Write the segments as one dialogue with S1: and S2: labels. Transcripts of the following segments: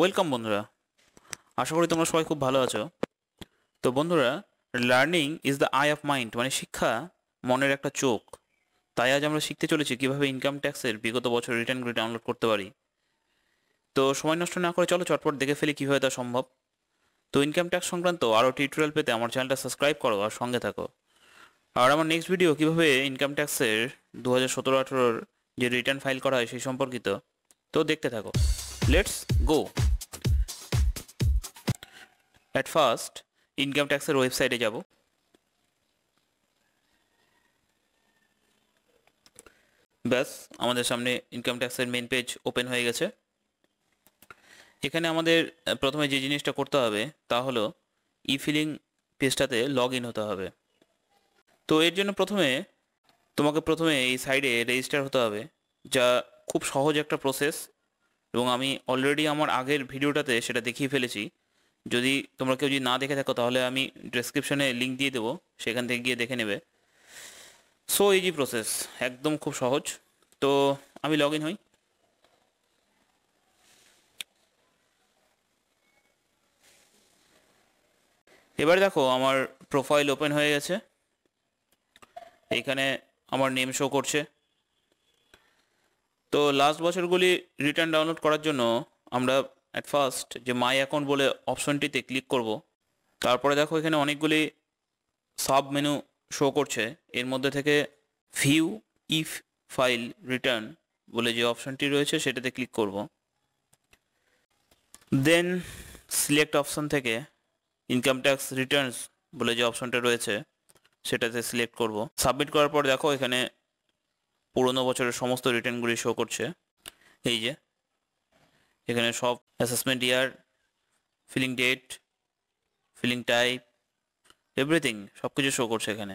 S1: welcome বন্ধুরা আশা করি তোমরা সবাই খুব ভালো আছো তো বন্ধুরা learning is the eye of mind মানে শিক্ষা মনের একটা চোখ তাই আজ আমরা শিখতে চলেছি কীভাবে ইনকাম ট্যাক্সের বিগত বছর রিটার্নগুলি ডাউনলোড করতে পারি তো সময় নষ্ট না করে চলো চটপট দেখে ফেলি কীভাবে তা সম্ভব তো ইনকাম ট্যাক্স সংক্রান্ত আরও টিউটোরিয়াল পেতে আমার চ্যানেলটা সাবস্ক্রাইব করো আর সঙ্গে থাকো আর আমার নেক্সট ভিডিও কীভাবে ইনকাম ট্যাক্সের দু হাজার সতেরো আঠেরোর যে রিটার্ন ফাইল করা হয় সেই সম্পর্কিত তো দেখতে থাকো let's go at first income ট্যাক্সের ওয়েবসাইটে যাব ব্যাস আমাদের সামনে ইনকাম ট্যাক্সের মেন পেজ ওপেন হয়ে গেছে এখানে আমাদের প্রথমে যে জিনিসটা করতে হবে তা হলো ই ফিলিং পেজটাতে লগ ইন হতে হবে তো এর জন্য প্রথমে তোমাকে প্রথমে এই সাইডে রেজিস্টার হতে হবে যা খুব সহজ একটা প্রসেস এবং আমি অলরেডি আমার আগের ভিডিওটাতে সেটা দেখিয়ে ফেলেছি যদি তোমরা কেউ যদি না দেখে থাকো তাহলে আমি ডেসক্রিপশনে লিঙ্ক দিয়ে দেবো সেখান থেকে গিয়ে দেখে নেবে সো ইজি প্রসেস একদম খুব সহজ তো আমি লগ ইন হই এবার দেখো আমার প্রোফাইল ওপেন হয়ে গেছে এইখানে আমার নেম শো করছে তো লাস্ট বছরগুলি রিটার্ন ডাউনলোড করার জন্য আমরা অ্যাট ফার্স্ট যে মাই অ্যাকাউন্ট বলে অপশনটিতে ক্লিক করব তারপরে দেখো এখানে অনেকগুলি সাব মেনু শো করছে এর মধ্যে থেকে ভিউ ইফ ফাইল রিটার্ন বলে যে অপশনটি রয়েছে সেটাতে ক্লিক করব দেন সিলেক্ট অপশন থেকে ইনকাম ট্যাক্স রিটার্নস বলে যে অপশনটা রয়েছে সেটাতে সিলেক্ট করব সাবমিট করার পর দেখো এখানে পুরনো বছরের সমস্ত রিটার্নগুলি শো করছে এই যে এখানে সব assessment year filing date filing type everything সব কিছু শো করছে এখানে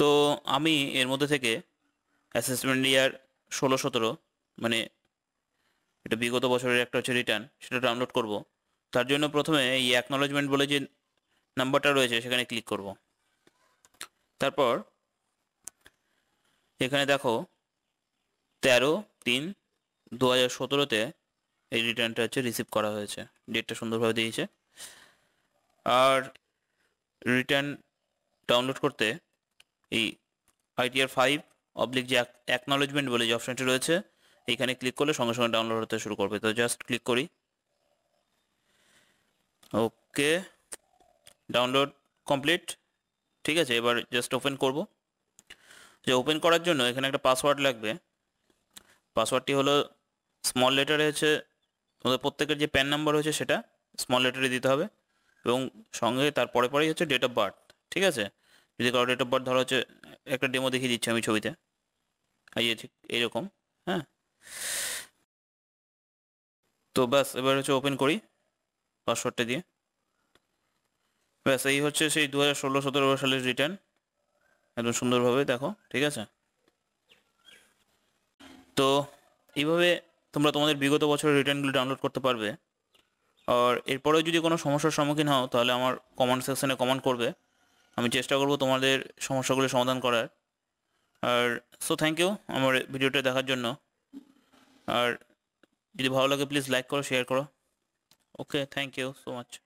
S1: তো আমি এর মধ্যে থেকে অ্যাসেসমেন্ট ইয়ার ষোলো সতেরো মানে এটা বিগত বছরের একটা হচ্ছে রিটার্ন সেটা ডাউনলোড করব তার জন্য প্রথমে এই অ্যাকনোলেজমেন্ট বলে যে নাম্বারটা রয়েছে সেখানে ক্লিক করব তারপর এখানে দেখো তেরো তিন দু হাজার সতেরোতে এই রিটার্নটা হচ্ছে রিসিভ করা হয়েছে ডেটটা সুন্দরভাবে দিয়েছে আর রিটার্ন ডাউনলোড করতে এই আইটিআর ফাইভ অবলিক যে অ্যাকনলেজমেন্ট বলে যে অপশানটি রয়েছে এইখানে ক্লিক করলে সঙ্গে সঙ্গে ডাউনলোড হতে শুরু করবে তো জাস্ট ক্লিক করি ওকে ডাউনলোড কমপ্লিট ঠিক আছে এবার জাস্ট ওপেন করব যে ওপেন করার জন্য এখানে একটা পাসওয়ার্ড লাগবে পাসওয়ার্ডটি হলো স্মল লেটারে হচ্ছে তোমাদের প্রত্যেকের যে প্যান নাম্বার হয়েছে সেটা স্মল লেটারে দিতে হবে এবং সঙ্গে তার পরে পরেই হচ্ছে ডেট অফ বার্থ ঠিক আছে যদি কারো ডেট অফ বার্থ ধরো হচ্ছে একটা ডেমো দেখিয়ে দিচ্ছি আমি ছবিতে এই ইয়ে ঠিক এইরকম হ্যাঁ তো ব্যাস এবার হচ্ছে ওপেন করি পাসওয়ার্ডটা দিয়ে ব্যাস এই হচ্ছে সেই দু হাজার ষোলো সতেরো সালের রিটার্ন একদম সুন্দরভাবে দেখো ঠিক আছে তো এইভাবে তোমরা তোমাদের বিগত বছরের রিটার্নগুলো ডাউনলোড করতে পারবে আর এরপরেও যদি কোনো সমস্যার সম্মুখীন হও তাহলে আমার কমেন্ট সেকশানে কমেন্ট করবে আমি চেষ্টা করব তোমাদের সমস্যাগুলো সমাধান করার আর সো থ্যাংক ইউ আমার ভিডিওটা দেখার জন্য আর যদি ভালো লাগে প্লিজ লাইক করো শেয়ার করো okay thank you so much